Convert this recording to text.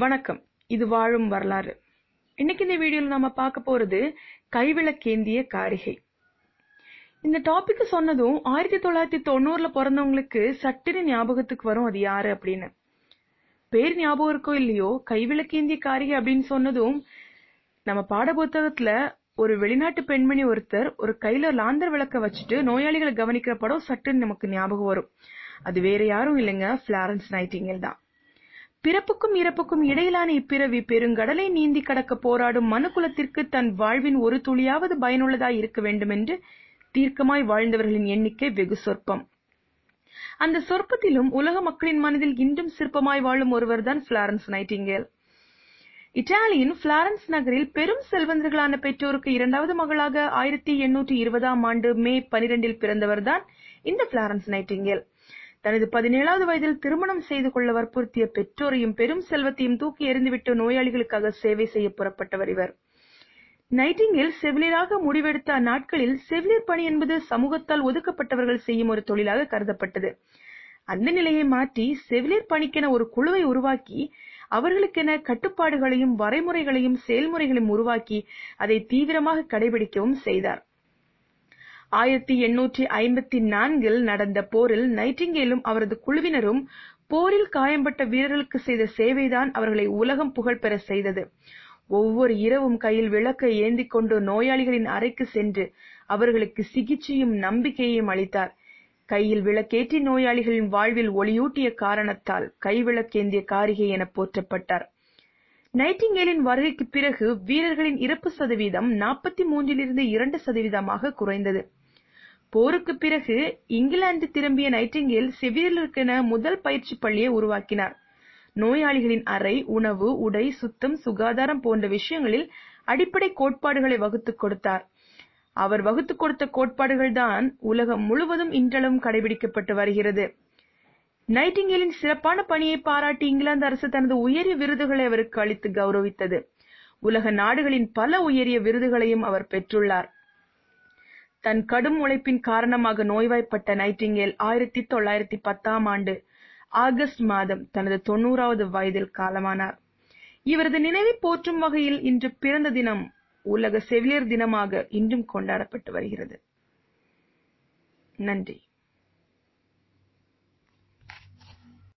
வணக்கம் இது வாழும் வரலாறு இன்னைக்கு இந்த வீடியோவில் நம்ம பார்க்க போறது கைவிளக்கேந்திய காரிகை இந்த டாபிக் சொன்னதும் ஆயிரத்தி தொள்ளாயிரத்தி தொண்ணூறுல பிறந்தவங்களுக்கு சட்டின ஞாபகத்துக்கு வரும் அது யாரு அப்படின்னு பேர் ஞாபகம் இருக்கோ இல்லையோ கைவிளக்கேந்திய காரிகை அப்படின்னு சொன்னதும் நம்ம பாட புத்தகத்துல ஒரு வெளிநாட்டு பெண்மணி ஒருத்தர் ஒரு கையில லாந்தர் விளக்க வச்சுட்டு நோயாளிகளை கவனிக்கிற படம் சட்டுன்னு நமக்கு ஞாபகம் வரும் அது வேற யாரும் இல்லைங்க பிளாரன்ஸ் நைட்டிங்கல் தான் பிறப்புக்கும் இறப்புக்கும் இடையிலான இப்பிறவி பெருங்கடலை நீந்தி கடக்க போராடும் மனுக்குலத்திற்கு தன் வாழ்வின் ஒரு துளியாவது பயனுள்ளதாய் இருக்க வேண்டுமென்று தீர்க்கமாய் வாழ்ந்தவர்களின் எண்ணிக்கை வெகு சொற்பம் அந்த சொற்பத்திலும் உலக மக்களின் மனதில் இன்றும் சிற்பமாய் வாழும் ஒருவர்தான் பிளாரன்ஸ் நைட்டிங்கேல் இத்தாலியின் பிளாரன்ஸ் நகரில் பெரும் செல்வந்தர்களான பெற்றோருக்கு இரண்டாவது மகளாக ஆயிரத்தி எண்ணூற்றி இருபதாம் ஆண்டு மே பனிரெண்டில் பிறந்தவர்தான் இந்த பிளாரன்ஸ் நைட்டிங்கேல் தனது பதினேழாவது வயதில் திருமணம் செய்து கொள்ள வற்புறுத்திய பெற்றோரையும் பெரும் செல்வத்தையும் தூக்கி எறிந்துவிட்டு நோயாளிகளுக்காக சேவை செய்ய புறப்பட்டவர் இவர் நைட்டிங்கில் செவிலியராக முடிவெடுத்த அந்நாட்களில் செவிலியர் பணி என்பது சமூகத்தால் ஒதுக்கப்பட்டவர்கள் செய்யும் ஒரு தொழிலாக கருதப்பட்டது அந்த நிலையை மாற்றி செவிலியர் பணிக்கென ஒரு குழுவை உருவாக்கி அவர்களுக்கென கட்டுப்பாடுகளையும் வரைமுறைகளையும் செயல்முறைகளையும் உருவாக்கி அதை தீவிரமாக கடைபிடிக்கவும் செய்தார் ஆயிரத்தி எண்ணூற்றி ஐம்பத்தி நான்கில் நடந்த போரில் நைட்டிங்கேலும் அவரது குழுவினரும் போரில் காயம்பட்ட வீரர்களுக்கு செய்த சேவைதான் அவர்களை உலகம் புகழ் பெறச் செய்தது ஒவ்வொரு இரவும் கையில் விளக்கை ஏந்திக் கொண்டு நோயாளிகளின் அறைக்கு சென்று அவர்களுக்கு சிகிச்சையும் நம்பிக்கையையும் அளித்தார் கையில் விளக்கேற்றி நோயாளிகளின் வாழ்வில் ஒளியூட்டிய காரணத்தால் கைவிளக்கேந்திய காரிகை என போற்றப்பட்டார் நைட்டிங்கேலின் வருகைக்குப் பிறகு வீரர்களின் இறப்பு சதவீதம் நாற்பத்தி மூன்றிலிருந்து இரண்டு சதவீதமாக குறைந்தது போருக்குப் பிறகு இங்கிலாந்து திரும்பிய நைட்டிங்கில் செவிலியருக்கென முதல் பயிற்சிப் பள்ளியை உருவாக்கினார். நோயாளிகளின் அறை, உணவு, உடை, சுத்தம், சுகாதாரம் போன்ற விஷயங்களில் அடிப்படை கோட்பாடுகளை வகுத்துக் கொடுத்தார். அவர் வகுத்துக் கொடுத்த கோட்பாடுகள் தான் உலகம் முழுவதும் இன்றளவும் கடைபிடிக்கப்பட்டு வருகிறது. நைட்டிங்கேலின் சிறப்பான பணியை பாராட்டி இங்கிலாந்து அரசு தனது உயரிய விருதுகளை அவருக்கு அளித்து கௌரவித்தது. உலக நாடுகளின் பல உயரிய விருதுகளையும் அவர் பெற்றுள்ளார். தன் கடும் உழைப்பின் காரணமாக நோய்வாய்ப்பட்ட நைட்டிங்கேல் ஆயிரத்தி தொள்ளாயிரத்தி பத்தாம் ஆண்டு ஆகஸ்ட் மாதம் தனது தொண்ணூறாவது வயதில் காலமானார் இவரது நினைவை போற்றும் வகையில் இன்று பிறந்த தினம் உலக செவிலியர் தினமாக இன்றும் கொண்டாடப்பட்டு வருகிறது நன்றி